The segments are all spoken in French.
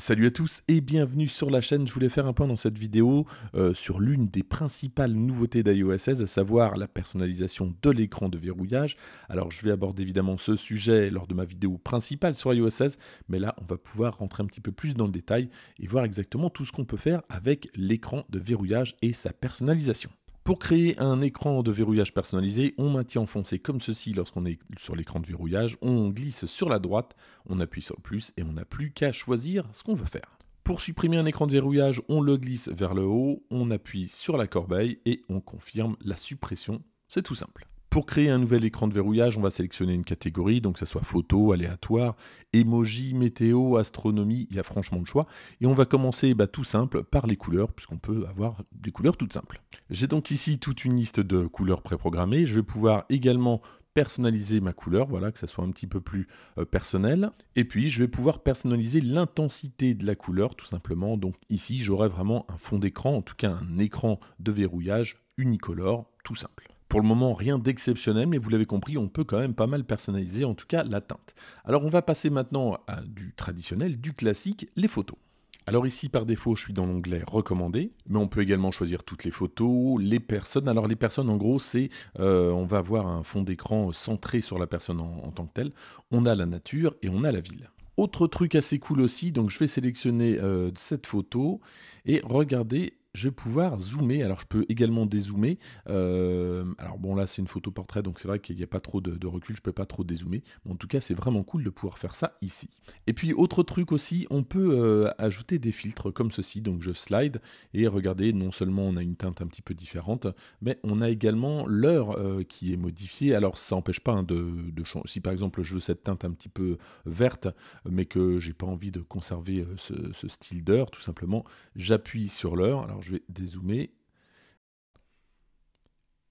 Salut à tous et bienvenue sur la chaîne. Je voulais faire un point dans cette vidéo euh, sur l'une des principales nouveautés d'iOS 16, à savoir la personnalisation de l'écran de verrouillage. Alors je vais aborder évidemment ce sujet lors de ma vidéo principale sur iOS 16, mais là on va pouvoir rentrer un petit peu plus dans le détail et voir exactement tout ce qu'on peut faire avec l'écran de verrouillage et sa personnalisation. Pour créer un écran de verrouillage personnalisé, on maintient enfoncé comme ceci lorsqu'on est sur l'écran de verrouillage, on glisse sur la droite, on appuie sur le plus et on n'a plus qu'à choisir ce qu'on veut faire. Pour supprimer un écran de verrouillage, on le glisse vers le haut, on appuie sur la corbeille et on confirme la suppression. C'est tout simple. Pour créer un nouvel écran de verrouillage, on va sélectionner une catégorie, donc que ce soit photo, aléatoire, emoji, météo, astronomie, il y a franchement de choix. Et on va commencer bah, tout simple par les couleurs, puisqu'on peut avoir des couleurs toutes simples. J'ai donc ici toute une liste de couleurs préprogrammées. Je vais pouvoir également personnaliser ma couleur, voilà, que ça soit un petit peu plus euh, personnel. Et puis, je vais pouvoir personnaliser l'intensité de la couleur, tout simplement. Donc ici, j'aurai vraiment un fond d'écran, en tout cas un écran de verrouillage unicolore, tout simple. Pour le moment, rien d'exceptionnel, mais vous l'avez compris, on peut quand même pas mal personnaliser, en tout cas la teinte. Alors on va passer maintenant à du traditionnel, du classique, les photos. Alors ici, par défaut, je suis dans l'onglet recommandé, mais on peut également choisir toutes les photos, les personnes. Alors les personnes, en gros, c'est euh, on va avoir un fond d'écran centré sur la personne en, tant que telle. On a la nature et on a la ville. Autre truc assez cool aussi, donc je vais sélectionner euh, cette photo et regarder je vais pouvoir zoomer. Alors, je peux également dézoomer. Euh, alors, bon, là, c'est une photo portrait, donc c'est vrai qu'il n'y a pas trop de, recul, je ne peux pas trop dézoomer. Mais en tout cas, c'est vraiment cool de pouvoir faire ça ici. Et puis, autre truc aussi, on peut euh, ajouter des filtres comme ceci. Donc, je slide et regardez, non seulement on a une teinte un petit peu différente, mais on a également l'heure euh, qui est modifiée. Alors, ça n'empêche pas hein, de, changer. Si par exemple, je veux cette teinte un petit peu verte, mais que j'ai pas envie de conserver ce, ce style d'heure, tout simplement, j'appuie sur l'heure je vais dézoomer.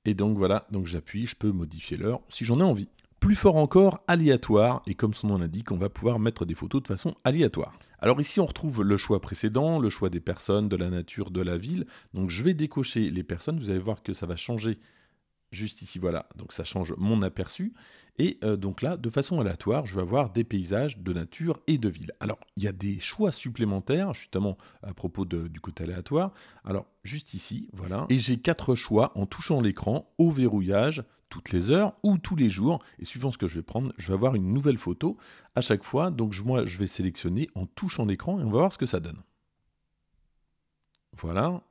Et donc voilà, donc j'appuie, je peux modifier l'heure si j'en ai envie. Plus fort encore, aléatoire, et comme son nom l'indique, on va pouvoir mettre des photos de façon aléatoire. Alors ici, on retrouve le choix précédent, le choix des personnes, de la nature, de la ville. Donc je vais décocher les personnes, vous allez voir que ça va changer juste ici, voilà, donc ça change mon aperçu. Et euh, donc là, de façon aléatoire, je vais avoir des paysages de nature et de ville. Alors, il y a des choix supplémentaires, justement, à propos du côté aléatoire. Alors, juste ici, voilà. Et j'ai quatre choix en touchant l'écran au verrouillage toutes les heures ou tous les jours. Et suivant ce que je vais prendre, je vais avoir une nouvelle photo à chaque fois. Donc, moi, je vais sélectionner en touchant l'écran et on va voir ce que ça donne. Voilà,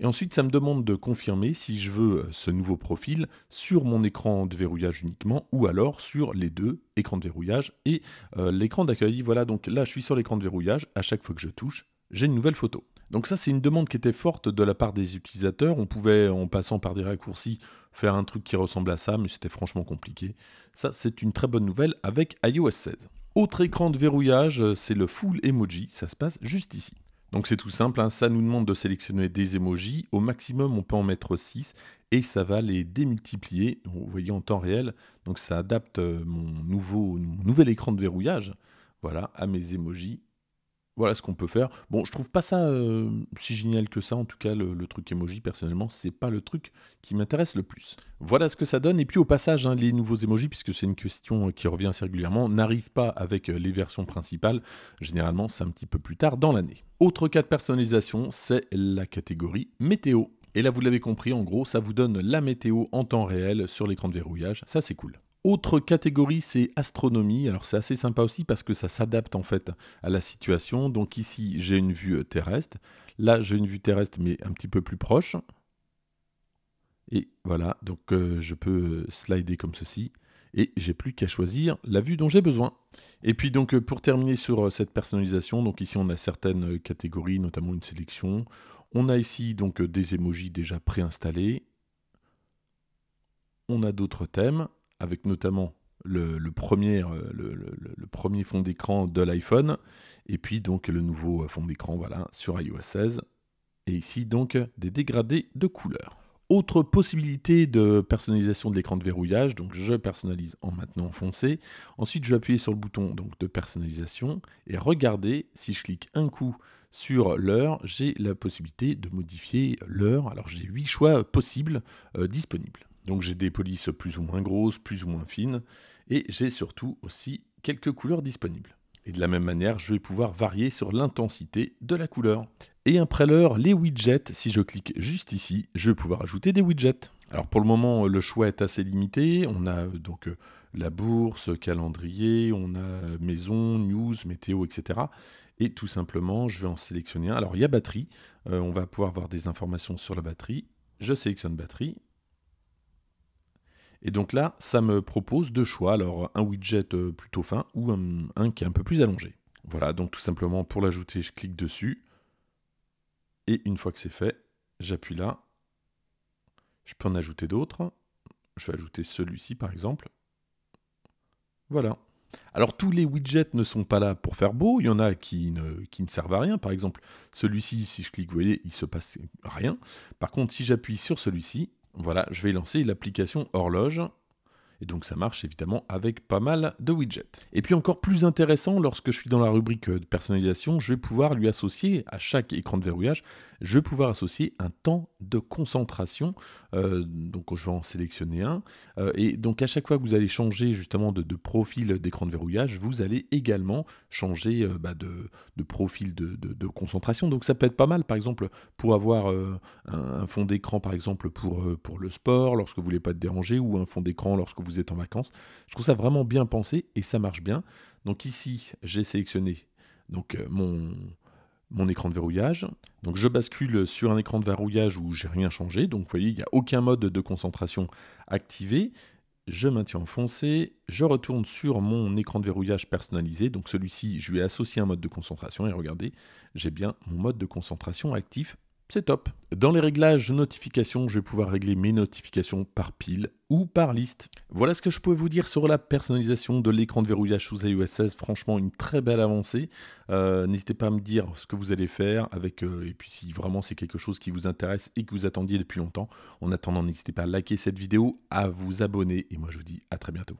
et ensuite, ça me demande de confirmer si je veux euh, ce nouveau profil sur mon écran de verrouillage uniquement ou alors sur les deux, écrans de verrouillage et euh, l'écran d'accueil. Voilà, donc là, je suis sur l'écran de verrouillage. À chaque fois que je touche, j'ai une nouvelle photo. Donc ça, c'est une demande qui était forte de la part des utilisateurs. On pouvait, en passant par des raccourcis, faire un truc qui ressemble à ça, mais c'était franchement compliqué. Ça, c'est une très bonne nouvelle avec iOS 16. Autre écran de verrouillage, euh, c'est le full emoji, ça se passe juste ici. Donc c'est tout simple, hein. ça nous demande de sélectionner des emojis, au maximum on peut en mettre 6 et ça va les démultiplier, vous voyez en temps réel, donc ça adapte euh, mon, nouveau, nouvel écran de verrouillage voilà, à mes emojis voilà ce qu'on peut faire. Bon, je trouve pas ça euh, si génial que ça. En tout cas, le, truc emoji, personnellement, c'est pas le truc qui m'intéresse le plus. Voilà ce que ça donne. Et puis au passage, hein, les nouveaux émojis, puisque c'est une question euh, qui revient assez régulièrement, n'arrivent pas avec euh, les versions principales. Généralement, c'est un petit peu plus tard dans l'année. Autre cas de personnalisation, c'est la catégorie météo. Et là, vous l'avez compris, en gros, ça vous donne la météo en temps réel sur l'écran de verrouillage. Ça, c'est cool. Autre catégorie, c'est astronomie. Alors c'est assez sympa aussi parce que ça s'adapte en fait à la situation. Donc ici, j'ai une vue euh, terrestre. Là, j'ai une vue terrestre mais un petit peu plus proche. Et voilà, donc euh, je peux euh, slider comme ceci. Et j'ai plus qu'à choisir la vue dont j'ai besoin. Et puis donc pour terminer sur cette personnalisation, donc ici on a certaines catégories, notamment une sélection. On a ici donc des émojis déjà préinstallés. On a d'autres thèmes avec notamment le, premier, euh, le, premier fond d'écran de l'iPhone, et puis donc le nouveau euh, fond d'écran voilà, sur iOS 16. Et ici donc des dégradés de couleurs. Autre possibilité de personnalisation de l'écran de verrouillage, donc je personnalise en maintenant foncé. Ensuite, je vais appuyer sur le bouton donc, de personnalisation et regardez, si je clique un coup sur l'heure, j'ai la possibilité de modifier l'heure. Alors j'ai 8 choix possibles euh, disponibles. Donc j'ai des polices plus ou moins grosses, plus ou moins fines, et j'ai surtout aussi quelques couleurs disponibles. Et de la même manière, je vais pouvoir varier sur l'intensité de la couleur. Et après l'heure, les widgets, si je clique juste ici, je vais pouvoir ajouter des widgets. Alors pour le moment, euh, le choix est assez limité. On a euh, donc euh, la bourse, calendrier, on a maison, news, météo, etc. Et tout simplement, je vais en sélectionner un. Alors il y a batterie, on va pouvoir avoir des informations sur la batterie. Je sélectionne batterie et donc là, ça me propose deux choix, alors un widget euh, plutôt fin ou un, qui est un peu plus allongé. Voilà, donc tout simplement pour l'ajouter, je clique dessus. Et une fois que c'est fait, j'appuie là. Je peux en ajouter d'autres. Je vais ajouter celui-ci par exemple. Voilà. Alors tous les widgets ne sont pas là pour faire beau, il y en a qui ne, qui ne servent à rien. Par exemple, celui-ci, si je clique, vous voyez, il se passe rien. Par contre, si j'appuie sur celui-ci, voilà, je vais lancer l'application horloge et donc ça marche évidemment avec pas mal de widgets. Et puis encore plus intéressant, lorsque je suis dans la rubrique euh, de personnalisation, je vais pouvoir lui associer à chaque écran de verrouillage, je vais pouvoir associer un temps de concentration. Euh, donc je vais en sélectionner un. Euh, et donc à chaque fois que vous allez changer justement de, profil d'écran de verrouillage, vous allez également changer bah, de, profil de, concentration. Donc ça peut être pas mal, par exemple, pour avoir un, fond d'écran, par exemple, pour, pour le sport, lorsque vous voulez pas être déranger ou un fond d'écran lorsque vous vous êtes en vacances. Je trouve ça vraiment bien pensé et ça marche bien. Donc ici, j'ai sélectionné donc, euh, mon, mon écran de verrouillage. Donc je bascule sur un écran de verrouillage où j'ai rien changé. Donc vous voyez, il n'y a aucun mode de concentration activé. Je maintiens enfoncé je retourne sur mon écran de verrouillage personnalisé. Donc celui-ci, je lui ai associé un mode de concentration et regardez, j'ai bien mon mode de concentration actif c'est top. Dans les réglages notifications, je vais pouvoir régler mes notifications par pile ou par liste. Voilà ce que je pouvais vous dire sur la personnalisation de l'écran de verrouillage sous iOS 16. Franchement, une très belle avancée. Euh, n'hésitez pas à me dire ce que vous allez faire avec, euh, et puis si vraiment c'est quelque chose qui vous intéresse et que vous attendiez depuis longtemps. En attendant, n'hésitez pas à liker cette vidéo, à vous abonner, et moi je vous dis à très bientôt.